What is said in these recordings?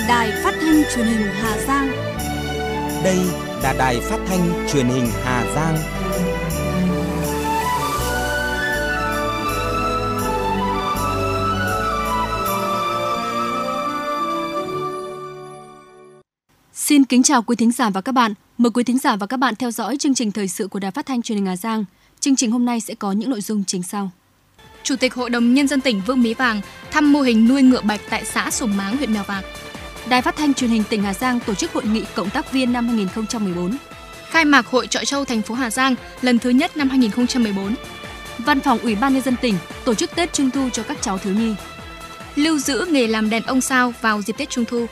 là Đài Phát thanh Truyền hình Hà Giang. Đây là Đài Phát thanh Truyền hình Hà Giang. Xin kính chào quý thính giả và các bạn. Mời quý thính giả và các bạn theo dõi chương trình thời sự của Đài Phát thanh Truyền hình Hà Giang. Chương trình hôm nay sẽ có những nội dung chính sau. Chủ tịch Hội đồng Nhân dân tỉnh Vương Mỹ Vàng thăm mô hình nuôi ngựa bạch tại xã Sùng Máng, huyện Mèo Vạc. Đài Phát thanh Truyền hình tỉnh Hà Giang tổ chức hội nghị cộng tác viên năm 2014. Khai mạc hội chợ châu thành phố Hà Giang lần thứ nhất năm 2014. Văn phòng Ủy ban nhân dân tỉnh tổ chức Tết Trung thu cho các cháu thiếu nhi. Lưu giữ nghề làm đèn ông sao vào dịp Tết Trung thu.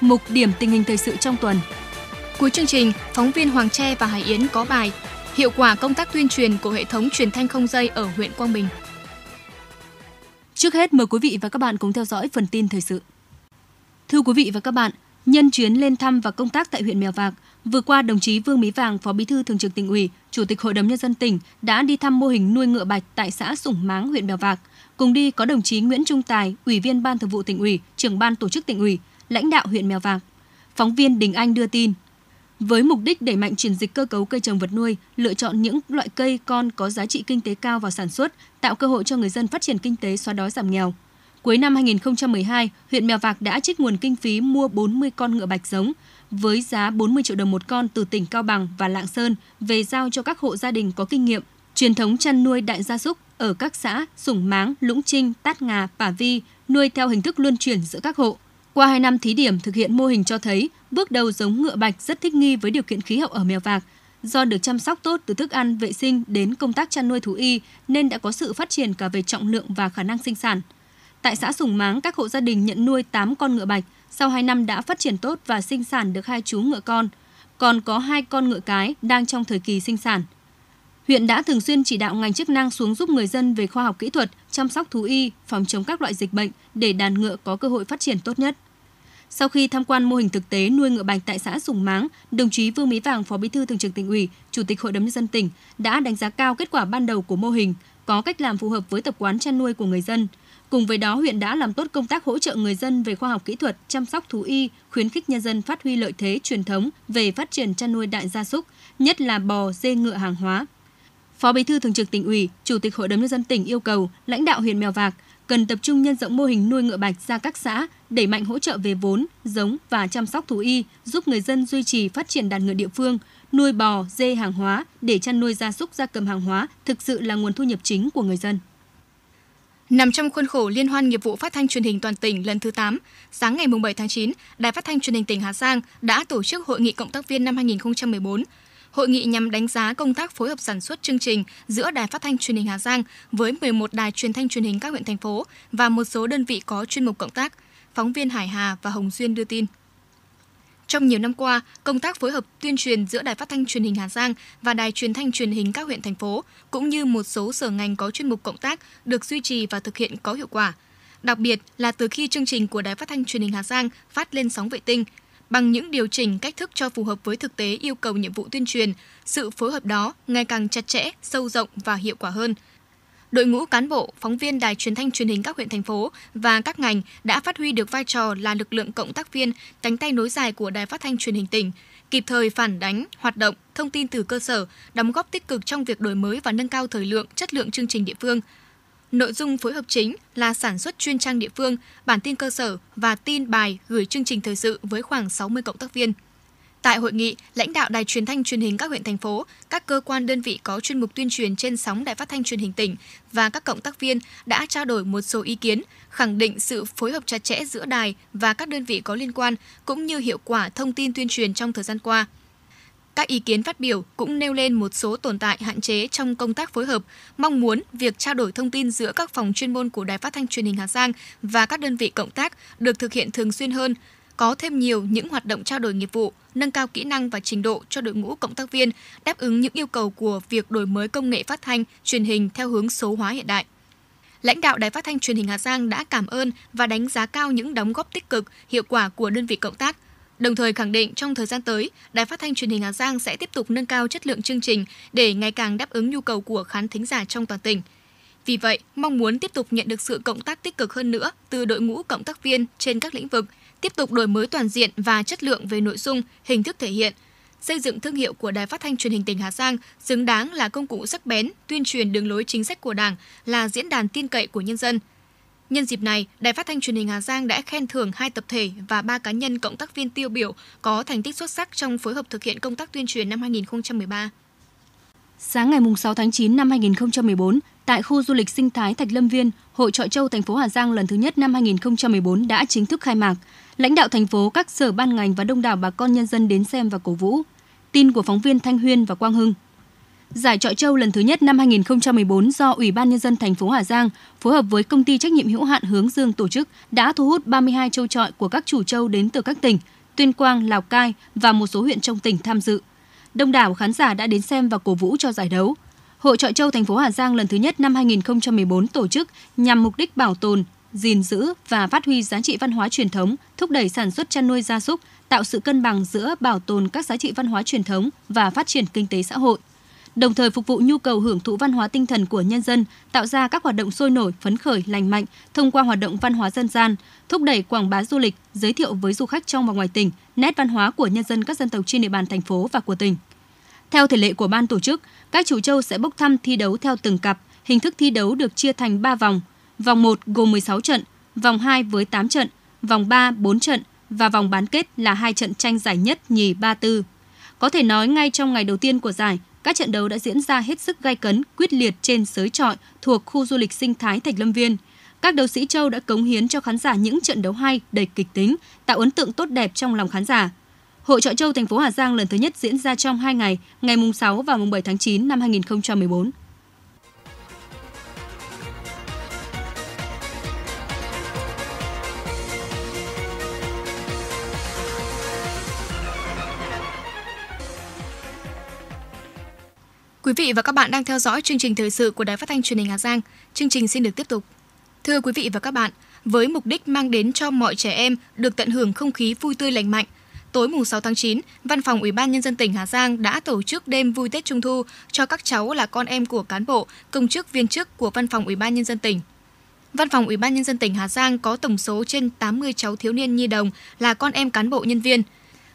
Mục điểm tình hình thời sự trong tuần. Cuối chương trình, phóng viên Hoàng Tre và Hải Yến có bài Hiệu quả công tác tuyên truyền của hệ thống truyền thanh không dây ở huyện Quang Bình. Trước hết mời quý vị và các bạn cùng theo dõi phần tin thời sự. Thưa quý vị và các bạn, nhân chuyến lên thăm và công tác tại huyện Mèo Vạc, vừa qua đồng chí Vương Mỹ Vàng, Phó Bí thư Thường trực Tỉnh ủy, Chủ tịch Hội đồng nhân dân tỉnh đã đi thăm mô hình nuôi ngựa bạch tại xã Sủng Máng, huyện Mèo Vạc. Cùng đi có đồng chí Nguyễn Trung Tài, Ủy viên Ban Thường vụ Tỉnh ủy, Trưởng ban Tổ chức Tỉnh ủy, lãnh đạo huyện Mèo Vạc. Phóng viên Đình Anh đưa tin. Với mục đích đẩy mạnh chuyển dịch cơ cấu cây trồng vật nuôi, lựa chọn những loại cây con có giá trị kinh tế cao vào sản xuất, tạo cơ hội cho người dân phát triển kinh tế xóa đói giảm nghèo. Cuối năm 2012, huyện Mèo Vạc đã trích nguồn kinh phí mua 40 con ngựa bạch giống với giá 40 triệu đồng một con từ tỉnh Cao Bằng và Lạng Sơn về giao cho các hộ gia đình có kinh nghiệm truyền thống chăn nuôi đại gia súc ở các xã Sủng Máng, Lũng Trinh, Tát Ngà, Bà Vi nuôi theo hình thức luân chuyển giữa các hộ. Qua 2 năm thí điểm thực hiện mô hình cho thấy, bước đầu giống ngựa bạch rất thích nghi với điều kiện khí hậu ở Mèo Vạc. Do được chăm sóc tốt từ thức ăn, vệ sinh đến công tác chăn nuôi thú y nên đã có sự phát triển cả về trọng lượng và khả năng sinh sản. Tại xã Sùng Máng, các hộ gia đình nhận nuôi 8 con ngựa bạch, sau 2 năm đã phát triển tốt và sinh sản được hai chú ngựa con. Còn có hai con ngựa cái đang trong thời kỳ sinh sản. Huyện đã thường xuyên chỉ đạo ngành chức năng xuống giúp người dân về khoa học kỹ thuật, chăm sóc thú y, phòng chống các loại dịch bệnh để đàn ngựa có cơ hội phát triển tốt nhất. Sau khi tham quan mô hình thực tế nuôi ngựa bạch tại xã Sùng Máng, đồng chí Vương Mỹ Vàng, Phó Bí thư Thường trực Tỉnh ủy, Chủ tịch Hội đồng nhân dân tỉnh đã đánh giá cao kết quả ban đầu của mô hình, có cách làm phù hợp với tập quán chăn nuôi của người dân – Cùng với đó, huyện đã làm tốt công tác hỗ trợ người dân về khoa học kỹ thuật, chăm sóc thú y, khuyến khích nhân dân phát huy lợi thế truyền thống về phát triển chăn nuôi đại gia súc, nhất là bò, dê ngựa hàng hóa. Phó Bí thư Thường trực tỉnh ủy, Chủ tịch Hội đồng nhân dân tỉnh yêu cầu lãnh đạo huyện Mèo Vạc cần tập trung nhân rộng mô hình nuôi ngựa bạch ra các xã, đẩy mạnh hỗ trợ về vốn, giống và chăm sóc thú y, giúp người dân duy trì phát triển đàn ngựa địa phương, nuôi bò, dê hàng hóa để chăn nuôi gia súc gia cầm hàng hóa thực sự là nguồn thu nhập chính của người dân. Nằm trong khuôn khổ Liên hoan nghiệp vụ phát thanh truyền hình toàn tỉnh lần thứ 8, sáng ngày 7 tháng 9, Đài Phát thanh truyền hình tỉnh Hà Giang đã tổ chức Hội nghị Cộng tác viên năm 2014. Hội nghị nhằm đánh giá công tác phối hợp sản xuất chương trình giữa Đài Phát thanh truyền hình Hà Giang với 11 đài truyền thanh truyền hình các huyện thành phố và một số đơn vị có chuyên mục cộng tác. Phóng viên Hải Hà và Hồng Duyên đưa tin. Trong nhiều năm qua, công tác phối hợp tuyên truyền giữa Đài Phát thanh Truyền hình Hà Giang và Đài Truyền thanh Truyền hình các huyện thành phố cũng như một số sở ngành có chuyên mục cộng tác được duy trì và thực hiện có hiệu quả. Đặc biệt là từ khi chương trình của Đài Phát thanh Truyền hình Hà Giang phát lên sóng vệ tinh, bằng những điều chỉnh cách thức cho phù hợp với thực tế yêu cầu nhiệm vụ tuyên truyền, sự phối hợp đó ngày càng chặt chẽ, sâu rộng và hiệu quả hơn – đội ngũ cán bộ, phóng viên đài truyền thanh truyền hình các huyện thành phố và các ngành đã phát huy được vai trò là lực lượng cộng tác viên, cánh tay nối dài của đài phát thanh truyền hình tỉnh, kịp thời phản đánh, hoạt động, thông tin từ cơ sở, đóng góp tích cực trong việc đổi mới và nâng cao thời lượng, chất lượng chương trình địa phương. Nội dung phối hợp chính là sản xuất chuyên trang địa phương, bản tin cơ sở và tin bài gửi chương trình thời sự với khoảng 60 cộng tác viên. Tại hội nghị, lãnh đạo Đài Truyền thanh Truyền hình các huyện thành phố, các cơ quan đơn vị có chuyên mục tuyên truyền trên sóng Đài Phát thanh Truyền hình tỉnh và các cộng tác viên đã trao đổi một số ý kiến, khẳng định sự phối hợp chặt chẽ giữa đài và các đơn vị có liên quan cũng như hiệu quả thông tin tuyên truyền trong thời gian qua. Các ý kiến phát biểu cũng nêu lên một số tồn tại hạn chế trong công tác phối hợp, mong muốn việc trao đổi thông tin giữa các phòng chuyên môn của Đài Phát thanh Truyền hình Hà Giang và các đơn vị cộng tác được thực hiện thường xuyên hơn, có thêm nhiều những hoạt động trao đổi nghiệp vụ, nâng cao kỹ năng và trình độ cho đội ngũ cộng tác viên, đáp ứng những yêu cầu của việc đổi mới công nghệ phát thanh, truyền hình theo hướng số hóa hiện đại. Lãnh đạo Đài Phát thanh Truyền hình Hà Giang đã cảm ơn và đánh giá cao những đóng góp tích cực, hiệu quả của đơn vị cộng tác, đồng thời khẳng định trong thời gian tới, Đài Phát thanh Truyền hình Hà Giang sẽ tiếp tục nâng cao chất lượng chương trình để ngày càng đáp ứng nhu cầu của khán thính giả trong toàn tỉnh. Vì vậy, mong muốn tiếp tục nhận được sự cộng tác tích cực hơn nữa từ đội ngũ cộng tác viên trên các lĩnh vực – tiếp tục đổi mới toàn diện và chất lượng về nội dung, hình thức thể hiện, xây dựng thương hiệu của Đài Phát thanh Truyền hình tỉnh Hà Giang xứng đáng là công cụ sắc bén, tuyên truyền đường lối chính sách của Đảng, là diễn đàn tin cậy của nhân dân. Nhân dịp này, Đài Phát thanh Truyền hình Hà Giang đã khen thưởng hai tập thể và ba cá nhân cộng tác viên tiêu biểu có thành tích xuất sắc trong phối hợp thực hiện công tác tuyên truyền năm 2013. Sáng ngày 6 tháng 9 năm 2014, tại khu du lịch sinh thái Thạch Lâm Viên, Hội Trọi Châu thành phố Hà Giang lần thứ nhất năm 2014 đã chính thức khai mạc. Lãnh đạo thành phố, các sở ban ngành và đông đảo bà con nhân dân đến xem và cổ vũ. Tin của phóng viên Thanh Huyên và Quang Hưng. Giải Trọi Châu lần thứ nhất năm 2014 do Ủy ban Nhân dân thành phố Hà Giang phối hợp với công ty trách nhiệm hữu hạn Hướng Dương tổ chức đã thu hút 32 châu trọi của các chủ châu đến từ các tỉnh Tuyên Quang, Lào Cai và một số huyện trong tỉnh tham dự. Đông đảo khán giả đã đến xem và cổ vũ cho giải đấu. Hội Trọi Châu thành phố Hà Giang lần thứ nhất năm 2014 tổ chức nhằm mục đích bảo tồn, gìn giữ và phát huy giá trị văn hóa truyền thống, thúc đẩy sản xuất chăn nuôi gia súc, tạo sự cân bằng giữa bảo tồn các giá trị văn hóa truyền thống và phát triển kinh tế xã hội. Đồng thời phục vụ nhu cầu hưởng thụ văn hóa tinh thần của nhân dân, tạo ra các hoạt động sôi nổi, phấn khởi, lành mạnh thông qua hoạt động văn hóa dân gian, thúc đẩy quảng bá du lịch, giới thiệu với du khách trong và ngoài tỉnh nét văn hóa của nhân dân các dân tộc trên địa bàn thành phố và của tỉnh. Theo thể lệ của ban tổ chức, các chủ châu sẽ bốc thăm thi đấu theo từng cặp, Hình thức thi đấu được chia thành 3 vòng Vòng 1 gồm 16 trận, vòng 2 với 8 trận, vòng 3 4 trận và vòng bán kết là hai trận tranh giải nhất nhì 3-4. Có thể nói ngay trong ngày đầu tiên của giải, các trận đấu đã diễn ra hết sức gay cấn, quyết liệt trên sới trọi thuộc khu du lịch sinh thái Thạch Lâm Viên. Các đấu sĩ Châu đã cống hiến cho khán giả những trận đấu hay, đầy kịch tính, tạo ấn tượng tốt đẹp trong lòng khán giả. Hội chọi Châu thành phố Hà Giang lần thứ nhất diễn ra trong 2 ngày, ngày mùng 6 và mùng 7 tháng 9 năm 2014. Quý vị và các bạn đang theo dõi chương trình thời sự của Đài Phát thanh Truyền hình Hà Giang. Chương trình xin được tiếp tục. Thưa quý vị và các bạn, với mục đích mang đến cho mọi trẻ em được tận hưởng không khí vui tươi lành mạnh, tối mùng 6 tháng 9, Văn phòng Ủy ban nhân dân tỉnh Hà Giang đã tổ chức đêm vui Tết Trung thu cho các cháu là con em của cán bộ, công chức viên chức của Văn phòng Ủy ban nhân dân tỉnh. Văn phòng Ủy ban nhân dân tỉnh Hà Giang có tổng số trên 80 cháu thiếu niên nhi đồng là con em cán bộ nhân viên –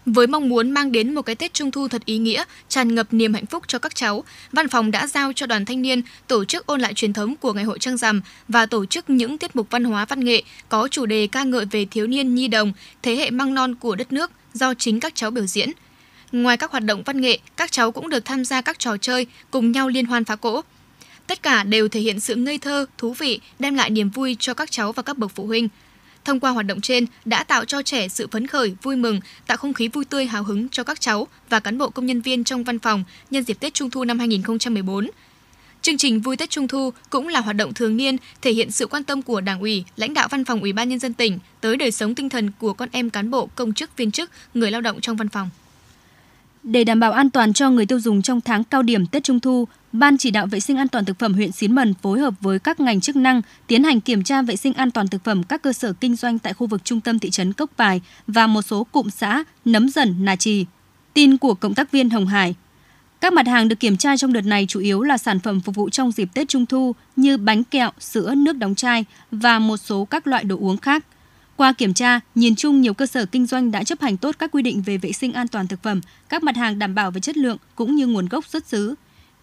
với mong muốn mang đến một cái Tết Trung thu thật ý nghĩa, tràn ngập niềm hạnh phúc cho các cháu, văn phòng đã giao cho đoàn thanh niên tổ chức ôn lại truyền thống của ngày hội trăng rằm và tổ chức những tiết mục văn hóa văn nghệ có chủ đề ca ngợi về thiếu niên nhi đồng, thế hệ măng non của đất nước do chính các cháu biểu diễn. Ngoài các hoạt động văn nghệ, các cháu cũng được tham gia các trò chơi cùng nhau liên hoan phá cỗ. Tất cả đều thể hiện sự ngây thơ, thú vị, đem lại niềm vui cho các cháu và các bậc phụ huynh – Thông qua hoạt động trên đã tạo cho trẻ sự phấn khởi, vui mừng, tạo không khí vui tươi hào hứng cho các cháu và cán bộ công nhân viên trong văn phòng nhân dịp Tết Trung thu năm 2014. Chương trình Vui Tết Trung thu cũng là hoạt động thường niên thể hiện sự quan tâm của Đảng ủy, lãnh đạo Văn phòng Ủy ban nhân dân tỉnh tới đời sống tinh thần của con em cán bộ, công chức, viên chức, người lao động trong văn phòng. Để đảm bảo an toàn cho người tiêu dùng trong tháng cao điểm Tết Trung thu, Ban chỉ đạo vệ sinh an toàn thực phẩm huyện Xín Mần phối hợp với các ngành chức năng tiến hành kiểm tra vệ sinh an toàn thực phẩm các cơ sở kinh doanh tại khu vực trung tâm thị trấn Cốc Bài và một số cụm xã Nấm Dần, Nà Trì. Tin của cộng tác viên Hồng Hải. Các mặt hàng được kiểm tra trong đợt này chủ yếu là sản phẩm phục vụ trong dịp Tết Trung thu như bánh kẹo, sữa, nước đóng chai và một số các loại đồ uống khác. Qua kiểm tra, nhìn chung nhiều cơ sở kinh doanh đã chấp hành tốt các quy định về vệ sinh an toàn thực phẩm, các mặt hàng đảm bảo về chất lượng cũng như nguồn gốc xuất xứ,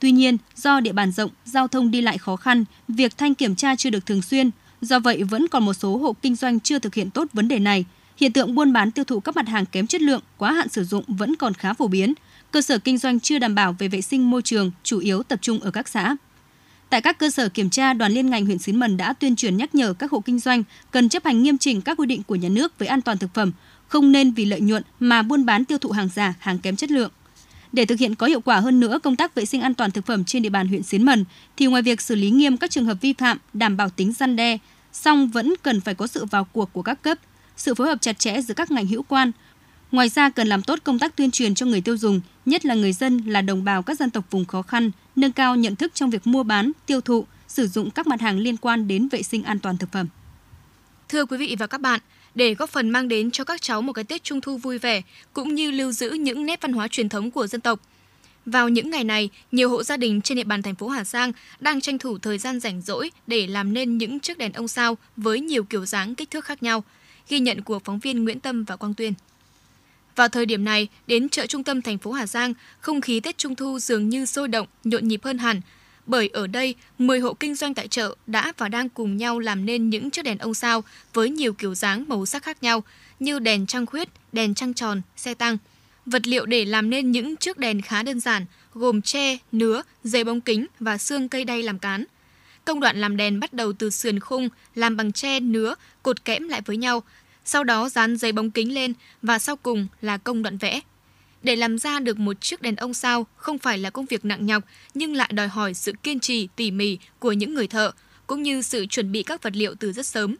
Tuy nhiên, do địa bàn rộng, giao thông đi lại khó khăn, việc thanh kiểm tra chưa được thường xuyên, do vậy vẫn còn một số hộ kinh doanh chưa thực hiện tốt vấn đề này. Hiện tượng buôn bán tiêu thụ các mặt hàng kém chất lượng, quá hạn sử dụng vẫn còn khá phổ biến. Cơ sở kinh doanh chưa đảm bảo về vệ sinh môi trường, chủ yếu tập trung ở các xã. Tại các cơ sở kiểm tra, đoàn liên ngành huyện Xín Mần đã tuyên truyền nhắc nhở các hộ kinh doanh cần chấp hành nghiêm chỉnh các quy định của nhà nước về an toàn thực phẩm, không nên vì lợi nhuận mà buôn bán tiêu thụ hàng giả, hàng kém chất lượng. Để thực hiện có hiệu quả hơn nữa công tác vệ sinh an toàn thực phẩm trên địa bàn huyện Xín Mần, thì ngoài việc xử lý nghiêm các trường hợp vi phạm đảm bảo tính gian đe, song vẫn cần phải có sự vào cuộc của các cấp, sự phối hợp chặt chẽ giữa các ngành hữu quan. Ngoài ra cần làm tốt công tác tuyên truyền cho người tiêu dùng, nhất là người dân là đồng bào các dân tộc vùng khó khăn, nâng cao nhận thức trong việc mua bán, tiêu thụ, sử dụng các mặt hàng liên quan đến vệ sinh an toàn thực phẩm. Thưa quý vị và các bạn, để góp phần mang đến cho các cháu một cái Tết Trung thu vui vẻ cũng như lưu giữ những nét văn hóa truyền thống của dân tộc. Vào những ngày này, nhiều hộ gia đình trên địa bàn thành phố Hà Giang đang tranh thủ thời gian rảnh rỗi để làm nên những chiếc đèn ông sao với nhiều kiểu dáng kích thước khác nhau, ghi nhận của phóng viên Nguyễn Tâm và Quang Tuyên. Vào thời điểm này, đến chợ trung tâm thành phố Hà Giang, không khí Tết Trung thu dường như sôi động, nhộn nhịp hơn hẳn – bởi ở đây 10 hộ kinh doanh tại chợ đã và đang cùng nhau làm nên những chiếc đèn ông sao với nhiều kiểu dáng màu sắc khác nhau như đèn trăng khuyết, đèn trăng tròn, xe tăng. Vật liệu để làm nên những chiếc đèn khá đơn giản, gồm tre, nứa, dây bóng kính và xương cây đay làm cán. Công đoạn làm đèn bắt đầu từ sườn khung, làm bằng tre, nứa, cột kẽm lại với nhau, sau đó dán giấy bóng kính lên và sau cùng là công đoạn vẽ. Để làm ra được một chiếc đèn ông sao không phải là công việc nặng nhọc nhưng lại đòi hỏi sự kiên trì, tỉ mỉ của những người thợ, cũng như sự chuẩn bị các vật liệu từ rất sớm.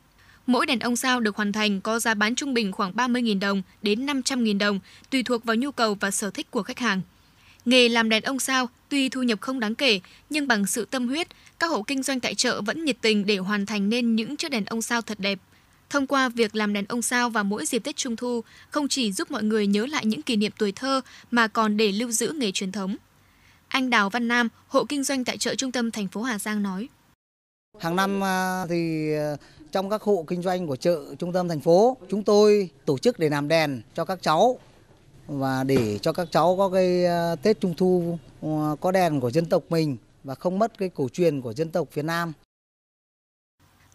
Mỗi đèn ông sao được hoàn thành có giá bán trung bình khoảng 30.000 đồng đến 500.000 đồng, tùy thuộc vào nhu cầu và sở thích của khách hàng. Nghề làm đèn ông sao tuy thu nhập không đáng kể, nhưng bằng sự tâm huyết, các hộ kinh doanh tại chợ vẫn nhiệt tình để hoàn thành nên những chiếc đèn ông sao thật đẹp, Thông qua việc làm đèn ông sao vào mỗi dịp Tết Trung thu, không chỉ giúp mọi người nhớ lại những kỷ niệm tuổi thơ mà còn để lưu giữ nghề truyền thống. Anh Đào Văn Nam, hộ kinh doanh tại chợ trung tâm thành phố Hà Giang nói. Hàng năm à, thì à, trong các hộ kinh doanh của chợ trung tâm thành phố, chúng tôi tổ chức để làm đèn cho các cháu và để cho các cháu có cái à, Tết Trung thu có đèn của dân tộc mình và không mất cái cổ truyền của dân tộc Việt Nam.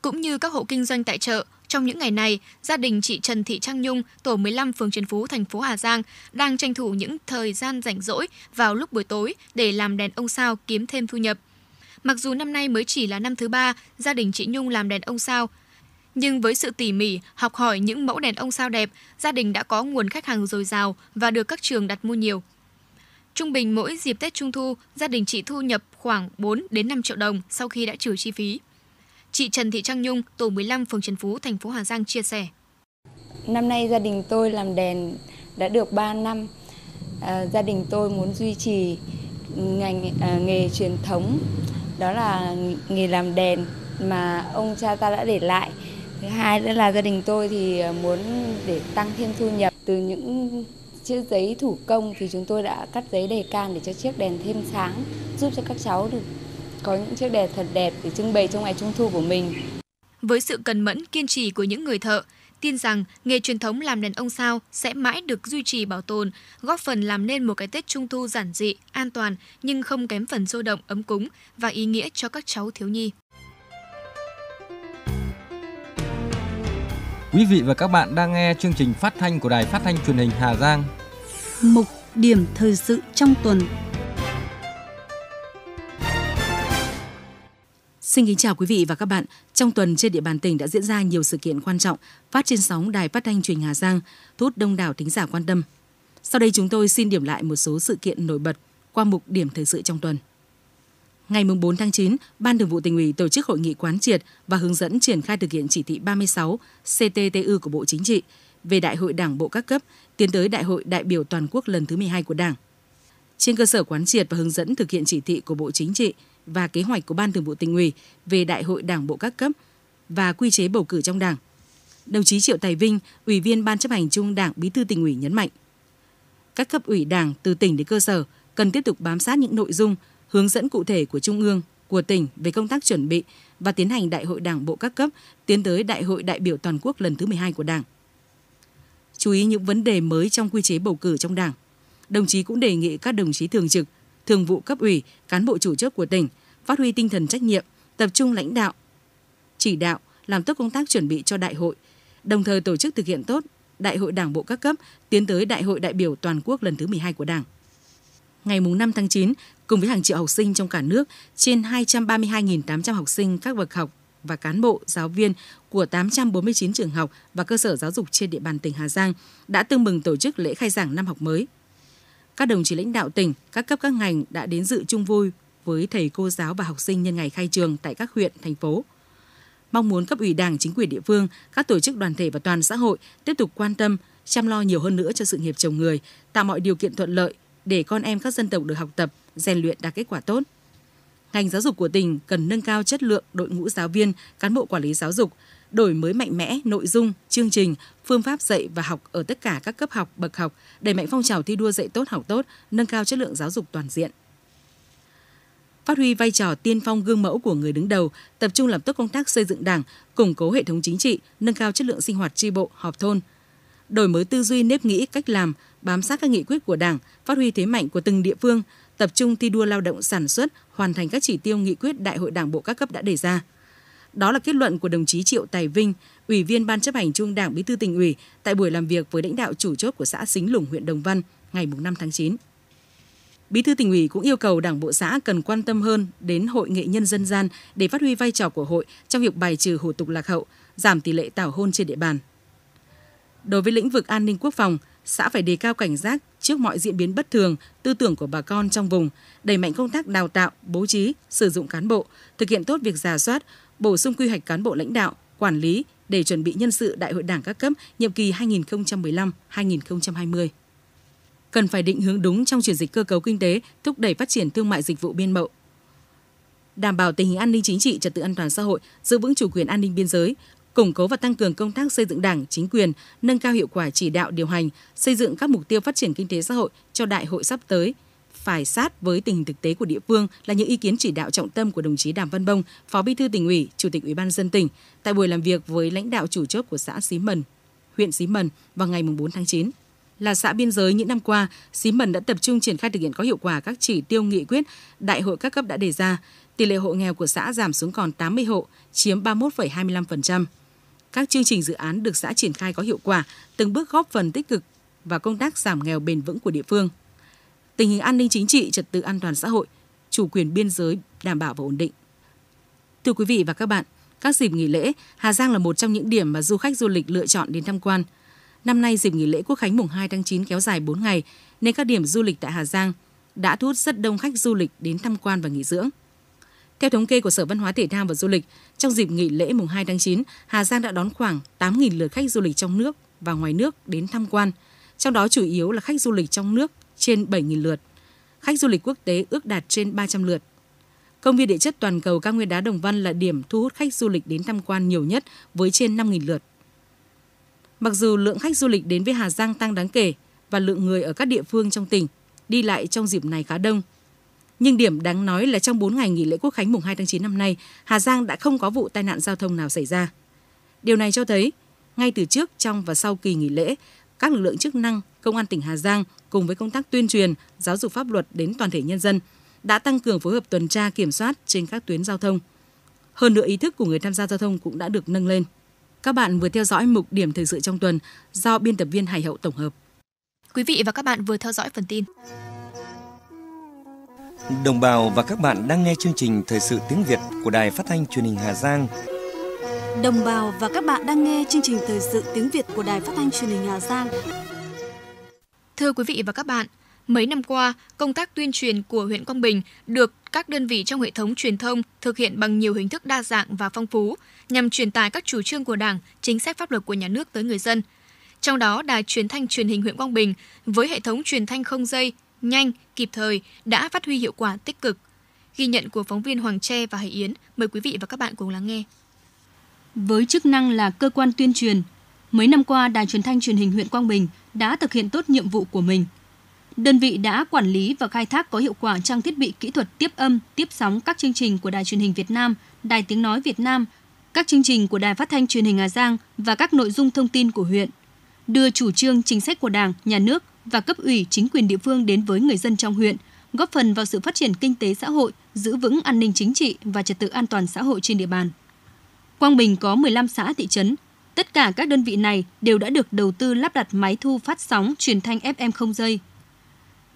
Cũng như các hộ kinh doanh tại chợ, trong những ngày này, gia đình chị Trần Thị Trang Nhung, tổ 15 phường Trần Phú, thành phố Hà Giang đang tranh thủ những thời gian rảnh rỗi vào lúc buổi tối để làm đèn ông sao kiếm thêm thu nhập. Mặc dù năm nay mới chỉ là năm thứ ba, gia đình chị Nhung làm đèn ông sao, nhưng với sự tỉ mỉ, học hỏi những mẫu đèn ông sao đẹp, gia đình đã có nguồn khách hàng dồi dào và được các trường đặt mua nhiều. Trung bình mỗi dịp Tết Trung thu, gia đình chị thu nhập khoảng 4 đến 5 triệu đồng sau khi đã trừ chi phí. Chị Trần Thị Trang Nhung, tổ 15 phường Trần Phú, thành phố Hà Giang chia sẻ. Năm nay gia đình tôi làm đèn đã được 3 năm. À, gia đình tôi muốn duy trì ngành à, nghề truyền thống đó là nghề làm đèn mà ông cha ta đã để lại. Thứ hai nữa là gia đình tôi thì à, muốn để tăng thêm thu nhập từ những chiếc giấy thủ công thì chúng tôi đã cắt giấy đề can để cho chiếc đèn thêm sáng giúp cho các cháu được có những chiếc đèn thật đẹp để trưng bày trong ngày trung thu của mình. Với sự cần mẫn, kiên trì của những người thợ, tin rằng nghề truyền thống làm đèn ông sao sẽ mãi được duy trì bảo tồn, góp phần làm nên một cái Tết Trung Thu giản dị, an toàn nhưng không kém phần sôi động, ấm cúng và ý nghĩa cho các cháu thiếu nhi. Quý vị và các bạn đang nghe chương trình phát thanh của Đài Phát thanh Truyền hình Hà Giang. Mục điểm thời sự trong tuần Xin kính chào quý vị và các bạn. Trong tuần trên địa bàn tỉnh đã diễn ra nhiều sự kiện quan trọng phát trên sóng Đài Phát thanh Truyền Hà Giang, thu hút đông đảo thính giả quan tâm. Sau đây chúng tôi xin điểm lại một số sự kiện nổi bật qua mục điểm thời sự trong tuần. Ngày 4 tháng 9, Ban Thường vụ tỉnh ủy tổ chức hội nghị quán triệt và hướng dẫn triển khai thực hiện chỉ thị 36 CTTU của Bộ Chính trị về Đại hội Đảng bộ các cấp tiến tới Đại hội đại biểu toàn quốc lần thứ 12 của Đảng. Trên cơ sở quán triệt và hướng dẫn thực hiện chỉ thị của Bộ Chính trị, và kế hoạch của Ban Thường vụ tỉnh ủy về Đại hội Đảng bộ các cấp và quy chế bầu cử trong Đảng. Đồng chí Triệu Tài Vinh, Ủy viên Ban chấp hành Trung Đảng Bí thư tỉnh ủy nhấn mạnh, các cấp ủy Đảng từ tỉnh đến cơ sở cần tiếp tục bám sát những nội dung, hướng dẫn cụ thể của Trung ương, của tỉnh về công tác chuẩn bị và tiến hành Đại hội Đảng bộ các cấp tiến tới Đại hội đại biểu toàn quốc lần thứ 12 của Đảng. Chú ý những vấn đề mới trong quy chế bầu cử trong Đảng. Đồng chí cũng đề nghị các đồng chí thường trực thường vụ cấp ủy, cán bộ chủ chốt của tỉnh, phát huy tinh thần trách nhiệm, tập trung lãnh đạo, chỉ đạo, làm tốt công tác chuẩn bị cho đại hội, đồng thời tổ chức thực hiện tốt Đại hội Đảng bộ các cấp tiến tới Đại hội đại biểu toàn quốc lần thứ 12 của Đảng. Ngày 5 tháng 9, cùng với hàng triệu học sinh trong cả nước, trên 232.800 học sinh các bậc học và cán bộ, giáo viên của 849 trường học và cơ sở giáo dục trên địa bàn tỉnh Hà Giang đã tương mừng tổ chức lễ khai giảng năm học mới các đồng chí lãnh đạo tỉnh, các cấp các ngành đã đến dự chung vui với thầy cô giáo và học sinh nhân ngày khai trường tại các huyện, thành phố. Mong muốn cấp ủy Đảng, chính quyền địa phương, các tổ chức đoàn thể và toàn xã hội tiếp tục quan tâm, chăm lo nhiều hơn nữa cho sự nghiệp chồng người, tạo mọi điều kiện thuận lợi để con em các dân tộc được học tập, rèn luyện đạt kết quả tốt. Ngành giáo dục của tỉnh cần nâng cao chất lượng đội ngũ giáo viên, cán bộ quản lý giáo dục, đổi mới mạnh mẽ nội dung, chương trình, phương pháp dạy và học ở tất cả các cấp học, bậc học, đẩy mạnh phong trào thi đua dạy tốt học tốt, nâng cao chất lượng giáo dục toàn diện. Phát huy vai trò tiên phong gương mẫu của người đứng đầu, tập trung làm tốt công tác xây dựng Đảng, củng cố hệ thống chính trị, nâng cao chất lượng sinh hoạt tri bộ, họp thôn. Đổi mới tư duy nếp nghĩ, cách làm, bám sát các nghị quyết của Đảng, phát huy thế mạnh của từng địa phương, tập trung thi đua lao động sản xuất, hoàn thành các chỉ tiêu nghị quyết Đại hội Đảng bộ các cấp đã đề ra. Đó là kết luận của đồng chí Triệu Tài Vinh, Ủy viên Ban chấp hành Trung Đảng Bí thư tỉnh ủy tại buổi làm việc với lãnh đạo chủ chốt của xã Xính Lùng huyện Đồng Văn ngày 5 tháng 9. Bí thư tỉnh ủy cũng yêu cầu Đảng bộ xã cần quan tâm hơn đến hội nghệ nhân dân gian để phát huy vai trò của hội trong việc bài trừ hủ tục lạc hậu, giảm tỷ lệ tảo hôn trên địa bàn. Đối với lĩnh vực an ninh quốc phòng, xã phải đề cao cảnh giác trước mọi diễn biến bất thường, tư tưởng của bà con trong vùng, đẩy mạnh công tác đào tạo, bố trí, sử dụng cán bộ, thực hiện tốt việc giả soát, bổ sung quy hoạch cán bộ lãnh đạo, quản lý để chuẩn bị nhân sự Đại hội Đảng các cấp nhiệm kỳ 2015-2020. Cần phải định hướng đúng trong chuyển dịch cơ cấu kinh tế, thúc đẩy phát triển thương mại dịch vụ biên mậu. Đảm bảo tình hình an ninh chính trị, trật tự an toàn xã hội, giữ vững chủ quyền an ninh biên giới, củng cố và tăng cường công tác xây dựng Đảng, chính quyền, nâng cao hiệu quả chỉ đạo điều hành, xây dựng các mục tiêu phát triển kinh tế xã hội cho đại hội sắp tới – phải sát với tình hình thực tế của địa phương là những ý kiến chỉ đạo trọng tâm của đồng chí Đàm Văn Bông, Phó Bí thư tỉnh ủy, Chủ tịch Ủy ban dân tỉnh tại buổi làm việc với lãnh đạo chủ chốt của xã Xí Mần, huyện Xí Mần vào ngày 4 tháng 9 là xã biên giới những năm qua, Xí Mần đã tập trung triển khai thực hiện có hiệu quả các chỉ tiêu nghị quyết đại hội các cấp đã đề ra. Tỷ lệ hộ nghèo của xã giảm xuống còn 80 hộ, chiếm 31,25%. Các chương trình dự án được xã triển khai có hiệu quả, từng bước góp phần tích cực vào công tác giảm nghèo bền vững của địa phương tình hình an ninh chính trị, trật tự an toàn xã hội, chủ quyền biên giới đảm bảo và ổn định. Thưa quý vị và các bạn, các dịp nghỉ lễ, Hà Giang là một trong những điểm mà du khách du lịch lựa chọn đến tham quan. Năm nay dịp nghỉ lễ Quốc khánh mùng 2 tháng 9 kéo dài 4 ngày nên các điểm du lịch tại Hà Giang đã thu hút rất đông khách du lịch đến tham quan và nghỉ dưỡng. Theo thống kê của Sở Văn hóa Thể thao và Du lịch, trong dịp nghỉ lễ mùng 2 tháng 9, Hà Giang đã đón khoảng 8.000 lượt khách du lịch trong nước và ngoài nước đến tham quan, trong đó chủ yếu là khách du lịch trong nước trên 7.000 lượt. Khách du lịch quốc tế ước đạt trên 300 lượt. Công viên địa chất toàn cầu cao nguyên đá Đồng Văn là điểm thu hút khách du lịch đến tham quan nhiều nhất với trên 5.000 lượt. Mặc dù lượng khách du lịch đến với Hà Giang tăng đáng kể và lượng người ở các địa phương trong tỉnh đi lại trong dịp này khá đông, nhưng điểm đáng nói là trong 4 ngày nghỉ lễ Quốc khánh mùng 2 tháng 9 năm nay, Hà Giang đã không có vụ tai nạn giao thông nào xảy ra. Điều này cho thấy, ngay từ trước, trong và sau kỳ nghỉ lễ, các lực lượng chức năng, công an tỉnh Hà Giang cùng với công tác tuyên truyền, giáo dục pháp luật đến toàn thể nhân dân đã tăng cường phối hợp tuần tra kiểm soát trên các tuyến giao thông. Hơn nữa ý thức của người tham gia giao thông cũng đã được nâng lên. Các bạn vừa theo dõi mục điểm thời sự trong tuần do biên tập viên Hải Hậu tổng hợp. Quý vị và các bạn vừa theo dõi phần tin. Đồng bào và các bạn đang nghe chương trình Thời sự tiếng Việt của Đài Phát thanh Truyền hình Hà Giang. Đồng bào và các bạn đang nghe chương trình thời sự tiếng Việt của Đài Phát thanh Truyền hình Hà Giang. Thưa quý vị và các bạn, mấy năm qua, công tác tuyên truyền của huyện Quang Bình được các đơn vị trong hệ thống truyền thông thực hiện bằng nhiều hình thức đa dạng và phong phú nhằm truyền tải các chủ trương của Đảng, chính sách pháp luật của nhà nước tới người dân. Trong đó, Đài truyền thanh truyền hình huyện Quang Bình với hệ thống truyền thanh không dây, nhanh, kịp thời đã phát huy hiệu quả tích cực. Ghi nhận của phóng viên Hoàng Tre và Hải Yến, mời quý vị và các bạn cùng lắng nghe với chức năng là cơ quan tuyên truyền. Mấy năm qua, Đài truyền thanh truyền hình huyện Quang Bình đã thực hiện tốt nhiệm vụ của mình. Đơn vị đã quản lý và khai thác có hiệu quả trang thiết bị kỹ thuật tiếp âm, tiếp sóng các chương trình của Đài truyền hình Việt Nam, Đài tiếng nói Việt Nam, các chương trình của Đài phát thanh truyền hình Hà Giang và các nội dung thông tin của huyện. Đưa chủ trương chính sách của Đảng, Nhà nước và cấp ủy chính quyền địa phương đến với người dân trong huyện, góp phần vào sự phát triển kinh tế xã hội, giữ vững an ninh chính trị và trật tự an toàn xã hội trên địa bàn. Quang Bình có 15 xã thị trấn. Tất cả các đơn vị này đều đã được đầu tư lắp đặt máy thu phát sóng truyền thanh FM không dây.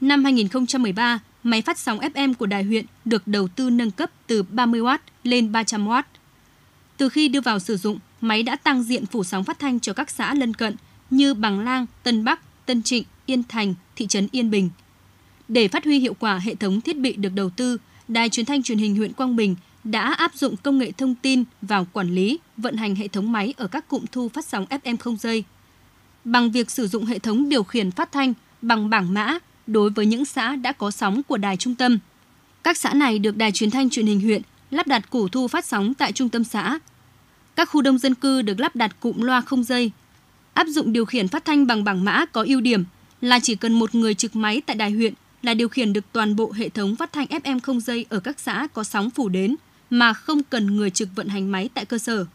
Năm 2013, máy phát sóng FM của Đài huyện được đầu tư nâng cấp từ 30W lên 300W. Từ khi đưa vào sử dụng, máy đã tăng diện phủ sóng phát thanh cho các xã lân cận như Bằng Lang, Tân Bắc, Tân Trịnh, Yên Thành, thị trấn Yên Bình. Để phát huy hiệu quả hệ thống thiết bị được đầu tư, Đài truyền thanh truyền hình huyện Quang Bình – đã áp dụng công nghệ thông tin vào quản lý, vận hành hệ thống máy ở các cụm thu phát sóng FM không dây. Bằng việc sử dụng hệ thống điều khiển phát thanh bằng bảng mã đối với những xã đã có sóng của đài trung tâm. Các xã này được đài truyền thanh truyền hình huyện lắp đặt củ thu phát sóng tại trung tâm xã. Các khu đông dân cư được lắp đặt cụm loa không dây. Áp dụng điều khiển phát thanh bằng bảng mã có ưu điểm là chỉ cần một người trực máy tại đài huyện là điều khiển được toàn bộ hệ thống phát thanh FM không dây ở các xã có sóng phủ đến – mà không cần người trực vận hành máy tại cơ sở.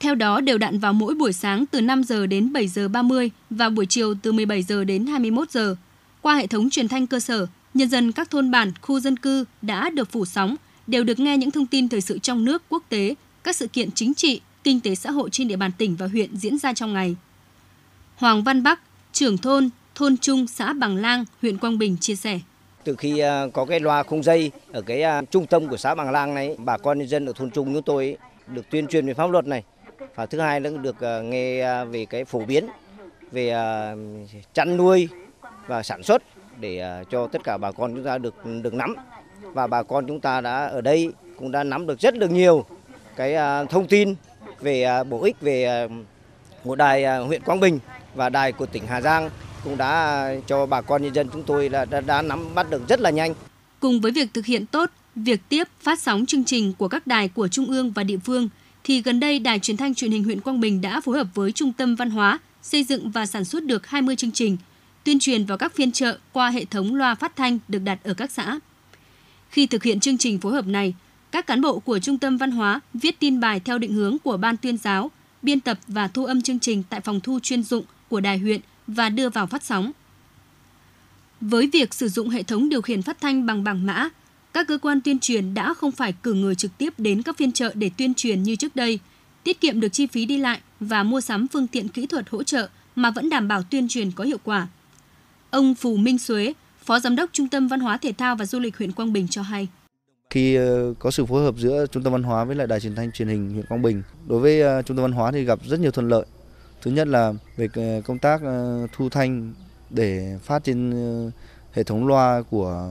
Theo đó, đều đặn vào mỗi buổi sáng từ 5 giờ đến 7 giờ 30 và buổi chiều từ 17 giờ đến 21 giờ. Qua hệ thống truyền thanh cơ sở, nhân dân các thôn bản, khu dân cư đã được phủ sóng, đều được nghe những thông tin thời sự trong nước, quốc tế, các sự kiện chính trị, kinh tế xã hội trên địa bàn tỉnh và huyện diễn ra trong ngày. Hoàng Văn Bắc, trưởng thôn, thôn Trung, xã Bằng Lang, huyện Quang Bình chia sẻ. Từ khi à, có cái loa không dây ở cái à, trung tâm của xã Bằng Lang này, bà con nhân dân ở thôn Trung chúng tôi được tuyên truyền về pháp luật này. Và thứ hai là được à, nghe về cái phổ biến về chăn nuôi và sản xuất để cho tất cả bà con chúng ta được được nắm và bà con chúng ta đã ở đây cũng đã nắm được rất được nhiều cái thông tin về bổ ích về của đài huyện Quang Bình và đài của tỉnh Hà Giang cũng đã cho bà con nhân dân chúng tôi là đã, đã nắm bắt được rất là nhanh. Cùng với việc thực hiện tốt, việc tiếp phát sóng chương trình của các đài của trung ương và địa phương thì gần đây Đài Truyền thanh Truyền hình huyện Quang Bình đã phối hợp với Trung tâm Văn hóa xây dựng và sản xuất được 20 chương trình tuyên truyền vào các phiên chợ qua hệ thống loa phát thanh được đặt ở các xã. Khi thực hiện chương trình phối hợp này, các cán bộ của Trung tâm Văn hóa viết tin bài theo định hướng của Ban tuyên giáo, biên tập và thu âm chương trình tại phòng thu chuyên dụng của Đài huyện và đưa vào phát sóng. Với việc sử dụng hệ thống điều khiển phát thanh bằng bảng mã, các cơ quan tuyên truyền đã không phải cử người trực tiếp đến các phiên chợ để tuyên truyền như trước đây, tiết kiệm được chi phí đi lại và mua sắm phương tiện kỹ thuật hỗ trợ mà vẫn đảm bảo tuyên truyền có hiệu quả. Ông Phù Minh Suế, Phó Giám đốc Trung tâm Văn hóa Thể thao và Du lịch huyện Quang Bình cho hay. Khi ờ, có sự phối hợp giữa Trung tâm Văn hóa với lại Đài truyền thanh truyền hình huyện Quang Bình, đối với ờ, Trung tâm Văn hóa thì gặp rất nhiều thuận lợi Thứ nhất là về ờ, công tác ờ, thu thanh để phát trên ờ, hệ thống loa của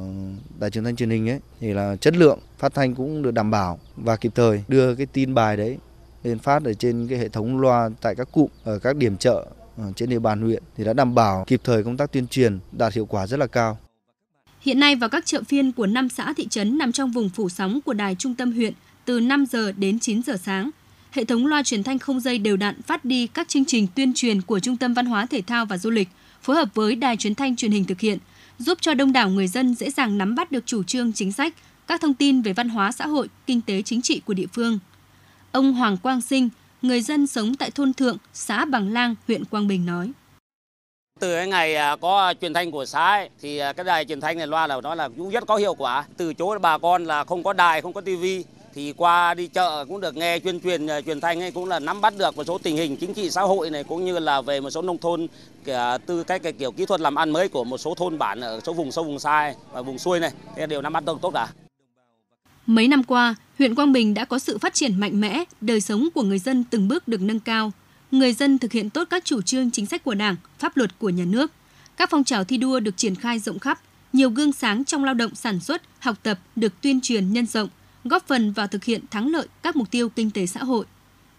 đài truyền thanh truyền hình ấy thì là chất lượng phát thanh cũng được đảm bảo và kịp thời đưa cái tin bài đấy lên phát ở trên cái hệ thống loa tại các cụm ở các điểm chợ trên địa bàn huyện thì đã đảm bảo kịp thời công tác tuyên truyền đạt hiệu quả rất là cao. Hiện nay vào các chợ phiên của 5 xã thị trấn nằm trong vùng phủ sóng của đài trung tâm huyện từ 5 giờ đến 9 giờ sáng, hệ thống loa truyền thanh không dây đều đặn phát đi các chương trình tuyên truyền của Trung tâm Văn hóa Thể thao và Du lịch, phối hợp với Đài Truyền thanh Truyền hình thực hiện, giúp cho đông đảo người dân dễ dàng nắm bắt được chủ trương chính sách, các thông tin về văn hóa xã hội, kinh tế chính trị của địa phương. Ông Hoàng Quang Sinh, người dân sống tại thôn Thượng, xã Bằng Lang, huyện Quang Bình nói. Từ cái ngày à, có truyền thanh của xã ấy, thì à, cái đài truyền thanh này loa là nó là cũng rất có hiệu quả. Từ chỗ bà con là không có đài, không có tivi thì qua đi chợ cũng được nghe chuyên truyền ờ, truyền thanh ấy cũng là nắm bắt được một số tình hình chính trị xã hội này cũng như là về một số nông thôn từ cái, cái kiểu kỹ thuật làm ăn mới của một số thôn bản ở số vùng sâu vùng xa và vùng xuôi này thế đều nắm bắt được tốt cả. Mấy năm qua, huyện Quang Bình đã có sự phát triển mạnh mẽ, đời sống của người dân từng bước được nâng cao. Người dân thực hiện tốt các chủ trương chính sách của Đảng, pháp luật của nhà nước. Các phong trào thi đua được triển khai rộng khắp, nhiều gương sáng trong lao động sản xuất, học tập được tuyên truyền nhân rộng, góp phần vào thực hiện thắng lợi các mục tiêu kinh tế xã hội.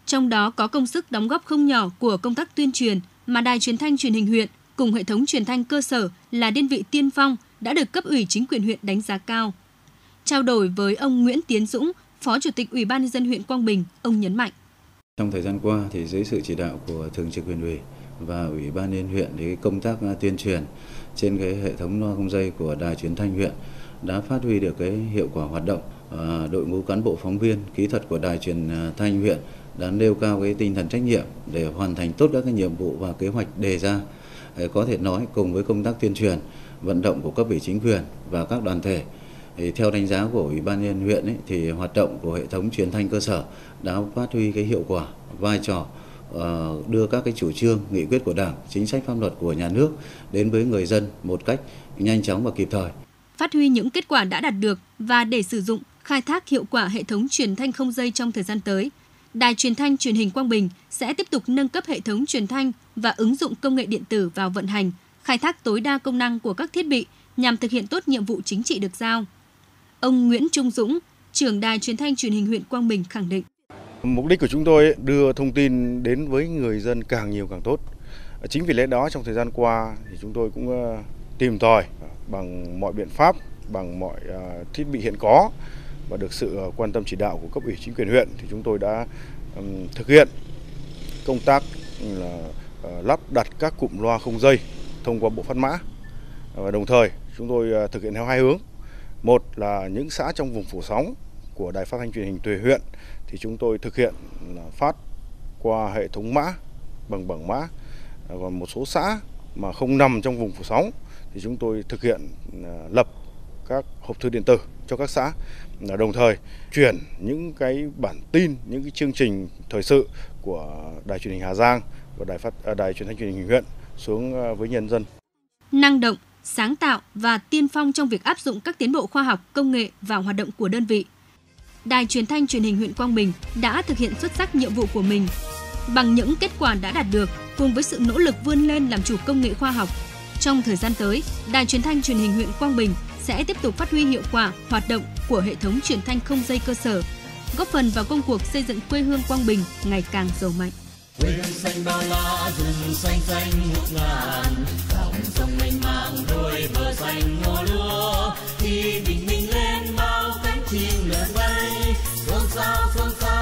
Trong đó có công sức đóng góp không nhỏ của công tác tuyên truyền mà Đài Truyền thanh Truyền hình huyện cùng hệ thống truyền thanh cơ sở là đơn vị tiên phong đã được cấp ủy chính quyền huyện đánh giá cao. Trao đổi với ông Nguyễn Tiến Dũng, Phó Chủ tịch Ủy ban nhân dân huyện Quang Bình, ông nhấn mạnh. Trong thời gian qua thì dưới sự chỉ đạo của Thường trực huyện ủy và Ủy ban nhân huyện thì công tác à, tuyên truyền trên cái hệ thống loa không dây của Đài truyền thanh huyện đã phát huy được cái hiệu quả hoạt động Ờ, đội ngũ cán bộ phóng viên, kỹ thuật của đài truyền ờ, thanh huyện đã nêu cao cái tinh thần trách nhiệm để hoàn thành tốt các cái nhiệm vụ và kế hoạch đề ra. Ờ, có thể nói cùng với công tác tuyên truyền, vận động của cấp ủy chính quyền và các đoàn thể thì theo đánh giá của ủy ban nhân huyện ấy, thì hoạt động của hệ thống truyền thanh cơ sở đã phát huy cái hiệu quả vai trò đưa các cái chủ trương, nghị quyết của Đảng, chính sách pháp luật của nhà nước đến với người dân một cách nhanh chóng và kịp thời. Phát huy những kết quả đã đạt được và để sử dụng khai thác hiệu quả hệ thống truyền thanh không dây trong thời gian tới. Đài truyền thanh truyền hình Quang Bình sẽ tiếp tục nâng cấp hệ thống truyền thanh và ứng dụng công nghệ điện tử vào vận hành, khai thác tối đa công năng của các thiết bị nhằm thực hiện tốt nhiệm vụ chính trị được giao. Ông Nguyễn Trung Dũng, trưởng Đài truyền thanh truyền hình huyện Quang Bình khẳng định. Mục đích của chúng tôi đưa thông tin đến với người dân càng nhiều càng tốt. Chính vì lẽ đó trong thời gian qua thì chúng tôi cũng ờ, tìm tòi bằng mọi biện pháp, bằng mọi ờ, thiết bị hiện có và được sự ờ, quan tâm chỉ đạo của cấp ủy chính quyền huyện thì chúng tôi đã thực hiện công tác là ờ, lắp đặt các cụm loa không dây thông qua bộ phát mã và đồng thời chúng tôi ờ, thực hiện theo hai hướng một là những xã trong vùng phủ sóng của đài phát thanh truyền hình tùy huyện thì chúng tôi thực hiện phát qua hệ thống mã bằng bảng mã còn một số xã mà không nằm trong vùng phủ sóng thì chúng tôi thực hiện lập các hộp thư điện tử cho các xã đồng thời chuyển những cái bản tin những cái chương trình thời sự của đài truyền hình Hà Giang và đài phát à, đài truyền thanh truyền hình huyện xuống à, với nhân dân năng động sáng tạo và tiên phong trong việc áp dụng các tiến bộ khoa học công nghệ vào hoạt động của đơn vị Đài truyền thanh truyền hình huyện Quang Bình đã thực hiện xuất sắc nhiệm vụ của mình. Bằng những kết quả đã đạt được, cùng với sự nỗ lực vươn lên làm chủ công nghệ khoa học, trong thời gian tới, Đài truyền thanh truyền hình huyện Quang Bình sẽ tiếp tục phát huy hiệu quả hoạt động của hệ thống truyền thanh không dây cơ sở, góp phần vào công cuộc xây dựng quê hương Quang Bình ngày càng giàu mạnh. Quê hương xanh bao la, rừng xanh xanh ngút ngàn, dòng sông mênh mang đôi bờ xanh ngô lúa, khi bình minh lên bao cánh chim lượn bay, phương xa phương xa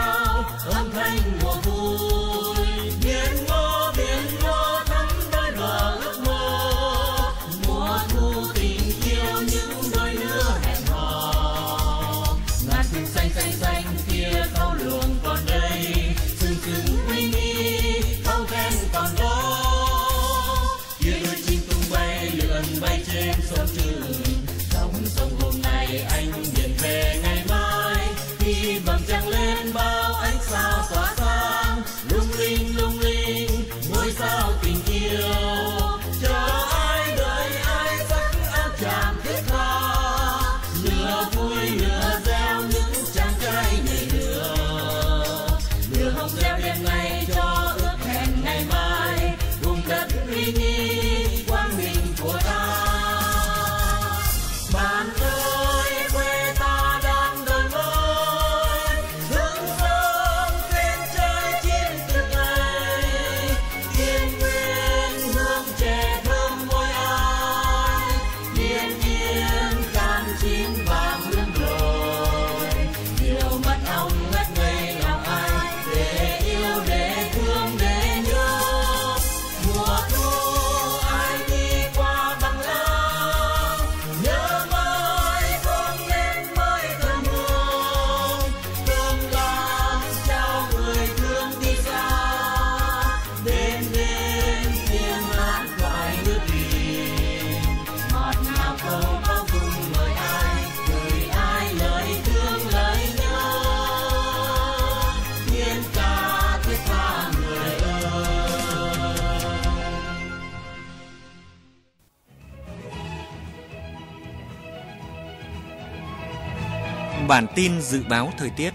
bản tin dự báo thời tiết.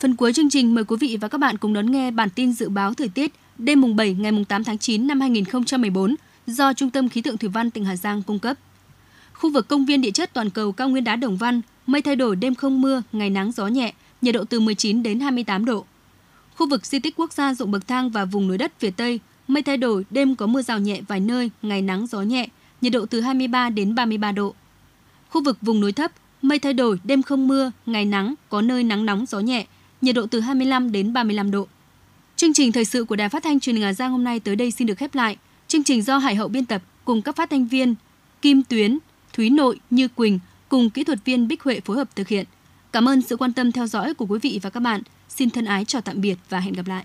Phần cuối chương trình mời quý vị và các bạn cùng đón nghe bản tin dự báo thời tiết đêm mùng 7 ngày mùng 8 tháng 9 năm 2014 do Trung tâm khí tượng thủy văn tỉnh Hà Giang cung cấp. Khu vực công viên địa chất toàn cầu cao nguyên đá Đồng Văn, mây thay đổi đêm không mưa, ngày nắng gió nhẹ, nhiệt độ từ 19 đến 28 độ. Khu vực di tích quốc gia Dụng Bậc Thang và vùng núi đất phía Tây, Mây thay đổi, đêm có mưa rào nhẹ vài nơi, ngày nắng gió nhẹ, nhiệt độ từ 23 đến 33 độ. Khu vực vùng núi thấp, mây thay đổi, đêm không mưa, ngày nắng, có nơi nắng nóng gió nhẹ, nhiệt độ từ 25 đến 35 độ. Chương trình thời sự của Đài Phát thanh Truyền hình Hà Giang hôm nay tới đây xin được khép lại. Chương trình do Hải Hậu biên tập cùng các phát thanh viên Kim Tuyến, Thúy Nội, Như Quỳnh cùng kỹ thuật viên Bích Huệ phối hợp thực hiện. Cảm ơn sự quan tâm theo dõi của quý vị và các bạn. Xin thân ái chào tạm biệt và hẹn gặp lại.